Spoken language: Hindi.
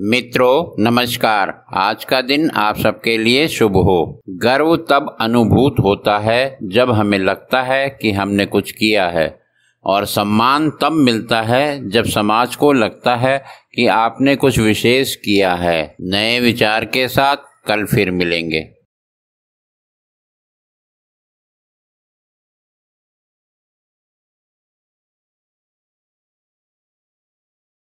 मित्रों नमस्कार आज का दिन आप सबके लिए शुभ हो गर्व तब अनुभूत होता है जब हमें लगता है कि हमने कुछ किया है और सम्मान तब मिलता है जब समाज को लगता है कि आपने कुछ विशेष किया है नए विचार के साथ कल फिर मिलेंगे